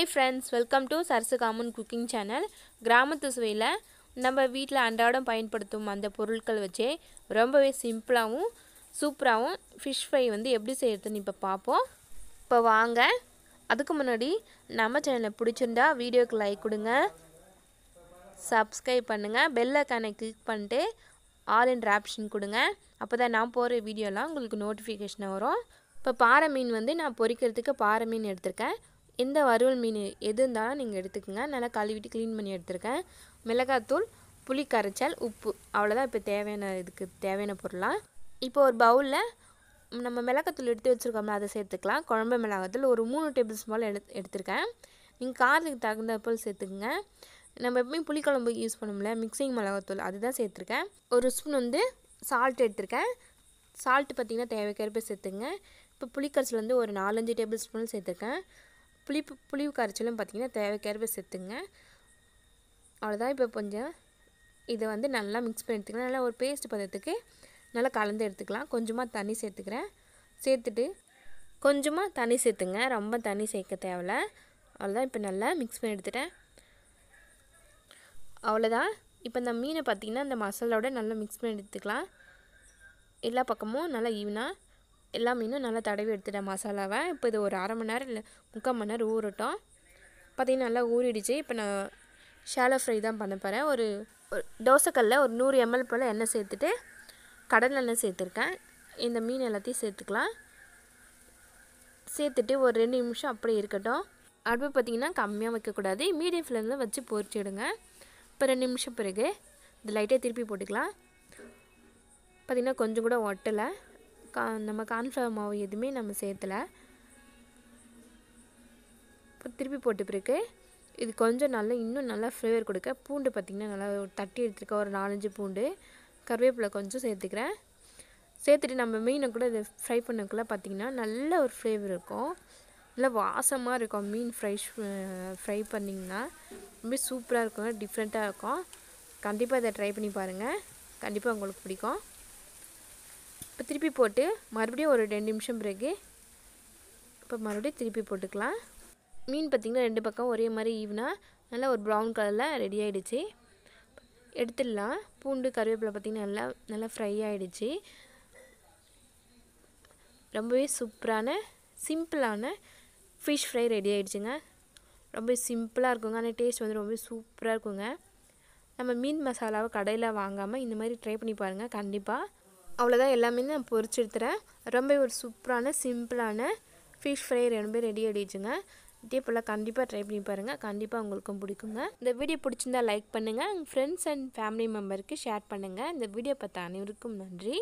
hi friends welcome to Sarasu common cooking channel கிராமத்து சுவையில் நம்ம வீட்டில் அன்றாடம் பயன்படுத்தும் அந்த பொருட்கள் வச்சே ரொம்பவே சிம்பிளாகவும் சூப்பராகவும் ஃபிஷ் ஃப்ரை வந்து எப்படி செய்கிறதுன்னு இப்போ பார்ப்போம் இப்போ வாங்க அதுக்கு முன்னாடி நம்ம சேனலை பிடிச்சிருந்தா வீடியோக்கு லைக் கொடுங்க சப்ஸ்கிரைப் பண்ணுங்கள் பெல் ஐக்கானை கிளிக் பண்ணிட்டு ஆல் என்ற ஆப்ஷன் கொடுங்க அப்போ தான் நான் போகிற வீடியோலாம் உங்களுக்கு நோட்டிஃபிகேஷனாக வரும் இப்போ பாறை மீன் வந்து நான் பொறிக்கிறதுக்கு பாறை மீன் எடுத்திருக்கேன் எந்த வறுவல் மீன் எது இருந்தாலும் நீங்கள் எடுத்துக்கோங்க நல்லா கழுவிட்டு க்ளீன் பண்ணி எடுத்துருக்கேன் மிளகாத்தூள் புளி கரைச்சல் உப்பு அவ்வளோதான் இப்போ தேவையான இதுக்கு தேவையான பொருளாக இப்போ ஒரு பவுலில் நம்ம மிளகாத்தூள் எடுத்து வச்சுருக்கோம்ல அதை சேர்த்துக்கலாம் குழம்பு மிளகாத்தூள் ஒரு மூணு டேபிள் ஸ்பூன் எடுத்து எடுத்துருக்கேன் நீங்கள் காரத்துக்கு தகுந்த போல் சேர்த்துக்குங்க நம்ம எப்பவுமே புளிக்குழம்பு யூஸ் முடியல மிக்சிங் மிளகாத்தூள் அதுதான் சேர்த்துருக்கேன் ஒரு ஸ்பூன் வந்து சால்ட் எடுத்திருக்கேன் சால்ட்டு பார்த்திங்கன்னா தேவைக்கேற்ப சேர்த்துங்க இப்போ புளிக்கரைச்சல் வந்து ஒரு நாலஞ்சு டேபிள் ஸ்பூன் சேர்த்துருக்கேன் புளிப்பு புளிவு கரைச்சலும் பார்த்திங்கன்னா தேவைக்கேற்ப சேர்த்துங்க அவ்வளோதான் இப்போ கொஞ்சம் இதை வந்து நல்லா மிக்ஸ் பண்ணி எடுத்துக்கலாம் நல்லா ஒரு பேஸ்ட் பதத்துக்கு நல்லா கலந்து எடுத்துக்கலாம் கொஞ்சமாக தண்ணி சேர்த்துக்கிறேன் சேர்த்துட்டு கொஞ்சமாக தண்ணி சேர்த்துங்க ரொம்ப தண்ணி சேர்க்க தேவையில்ல அவ்வளோதான் இப்போ நல்லா மிக்ஸ் பண்ணி எடுத்துட்டேன் அவ்வளோதான் இப்போ இந்த மீனை பார்த்திங்கன்னா அந்த மசாலாவோட நல்லா மிக்ஸ் பண்ணி எடுத்துக்கலாம் எல்லா பக்கமும் நல்லா ஈவினாக எல்லா மீனும் நல்லா தடவி எடுத்துட்டேன் மசாலாவை இப்போ இது ஒரு அரை மணி நேரம் இல்லை முக்கால் மணி நேரம் ஊறட்டும் பார்த்திங்கன்னா நல்லா ஊறிடுச்சு இப்போ நான் ஷாலோ ஃப்ரை தான் பண்ண போகிறேன் ஒரு தோசைக்கல்ல ஒரு நூறு எம்எல் போல் எண்ணெய் சேர்த்துட்டு கடலெண்ணெய் சேர்த்துருக்கேன் இந்த மீன் எல்லாத்தையும் சேர்த்துக்கலாம் சேர்த்துட்டு ஒரு ரெண்டு நிமிஷம் அப்படியே இருக்கட்டும் அடுப்பு பார்த்திங்கன்னா கம்மியாக வைக்கக்கூடாது மீடியம் ஃப்ளேமில் வச்சு பொறிச்சிடுங்க இப்போ ரெண்டு நிமிஷம் பிறகு இது லைட்டாக திருப்பி போட்டுக்கலாம் பார்த்திங்கன்னா கொஞ்சம் கூட ஒட்டலை கா நம்ம கார்ன்ஃப்ளவர் மாவு எதுவுமே நம்ம சேர்த்தலை திருப்பி போட்டு பிறகு இது கொஞ்சம் நல்லா இன்னும் நல்லா ஃப்ளேவர் கொடுக்க பூண்டு பார்த்திங்கன்னா நல்லா தட்டி எடுத்துருக்க ஒரு நாலஞ்சு பூண்டு கருவேப்பிலை கொஞ்சம் சேர்த்துக்கிறேன் சேர்த்துட்டு நம்ம மீனை கூட இதை ஃப்ரை பண்ணக்குள்ள பார்த்திங்கன்னா நல்ல ஒரு ஃப்ளேவர் இருக்கும் நல்லா வாசமாக இருக்கும் மீன் ஃப்ரை ஃப்ரை பண்ணிங்கன்னா ரொம்ப சூப்பராக இருக்கும் டிஃப்ரெண்ட்டாக இருக்கும் கண்டிப்பாக இதை ட்ரை பண்ணி பாருங்கள் கண்டிப்பாக உங்களுக்கு பிடிக்கும் இப்போ திருப்பி போட்டு மறுபடியும் ஒரு ரெண்டு நிமிஷம் பிறகு இப்போ மறுபடியும் திருப்பி போட்டுக்கலாம் மீன் பார்த்திங்கன்னா ரெண்டு பக்கம் ஒரே மாதிரி ஈவினா நல்லா ஒரு ப்ரௌன் கலரில் ரெடி ஆகிடுச்சு எடுத்துடலாம் பூண்டு கருவேப்பிலை பார்த்திங்கன்னா நல்லா நல்லா ஃப்ரை ஆகிடுச்சு ரொம்பவே சூப்பரான சிம்பிளான ஃபிஷ் ஃப்ரை ரெடி ஆகிடுச்சுங்க ரொம்ப சிம்பிளாக இருக்குங்க ஆனால் டேஸ்ட் வந்து ரொம்ப சூப்பராக இருக்குங்க நம்ம மீன் மசாலாவை கடையில் வாங்காமல் இந்த மாதிரி ட்ரை பண்ணி பாருங்கள் கண்டிப்பாக அவ்வளோதான் எல்லாமே நான் பொறிச்சு எடுத்துகிறேன் ரொம்ப ஒரு சூப்பரான சிம்பிளான ஃபிஷ் ஃப்ரை ரெண்டுமே ரெடி ஆகிடுச்சுங்க இதே போல் கண்டிப்பாக ட்ரை பண்ணி பாருங்கள் கண்டிப்பாக உங்களுக்கும் பிடிக்குங்க இந்த வீடியோ பிடிச்சிருந்தா லைக் பண்ணுங்கள் உங்கள் ஃப்ரெண்ட்ஸ் அண்ட் ஃபேமிலி மெம்பருக்கு ஷேர் பண்ணுங்கள் இந்த வீடியோ பார்த்த அனைவருக்கும் நன்றி